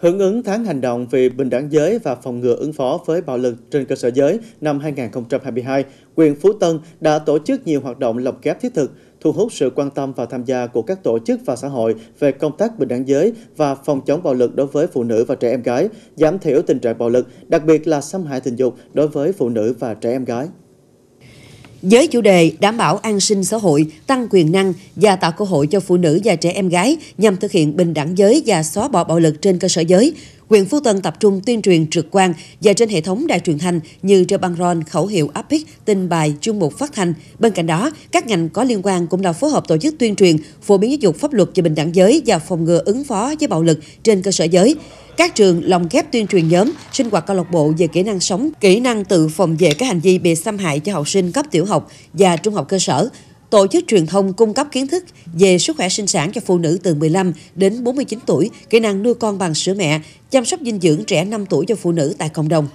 Hưởng ứng tháng hành động về bình đẳng giới và phòng ngừa ứng phó với bạo lực trên cơ sở giới năm 2022, quyền Phú Tân đã tổ chức nhiều hoạt động lồng ghép thiết thực, thu hút sự quan tâm và tham gia của các tổ chức và xã hội về công tác bình đẳng giới và phòng chống bạo lực đối với phụ nữ và trẻ em gái, giảm thiểu tình trạng bạo lực, đặc biệt là xâm hại tình dục đối với phụ nữ và trẻ em gái với chủ đề đảm bảo an sinh xã hội, tăng quyền năng và tạo cơ hội cho phụ nữ và trẻ em gái nhằm thực hiện bình đẳng giới và xóa bỏ bạo lực trên cơ sở giới huyện Phú Tân tập trung tuyên truyền trực quan và trên hệ thống đài truyền thanh như trên băng Ron, khẩu hiệu APIC, tin bài, chuyên mục phát thanh. Bên cạnh đó, các ngành có liên quan cũng đã phối hợp tổ chức tuyên truyền, phổ biến giáo dục pháp luật về bình đẳng giới và phòng ngừa ứng phó với bạo lực trên cơ sở giới. Các trường lồng ghép tuyên truyền nhóm, sinh hoạt câu lạc bộ về kỹ năng sống, kỹ năng tự phòng vệ các hành vi bị xâm hại cho học sinh cấp tiểu học và trung học cơ sở, Tổ chức truyền thông cung cấp kiến thức về sức khỏe sinh sản cho phụ nữ từ 15 đến 49 tuổi, kỹ năng nuôi con bằng sữa mẹ, chăm sóc dinh dưỡng trẻ 5 tuổi cho phụ nữ tại cộng đồng.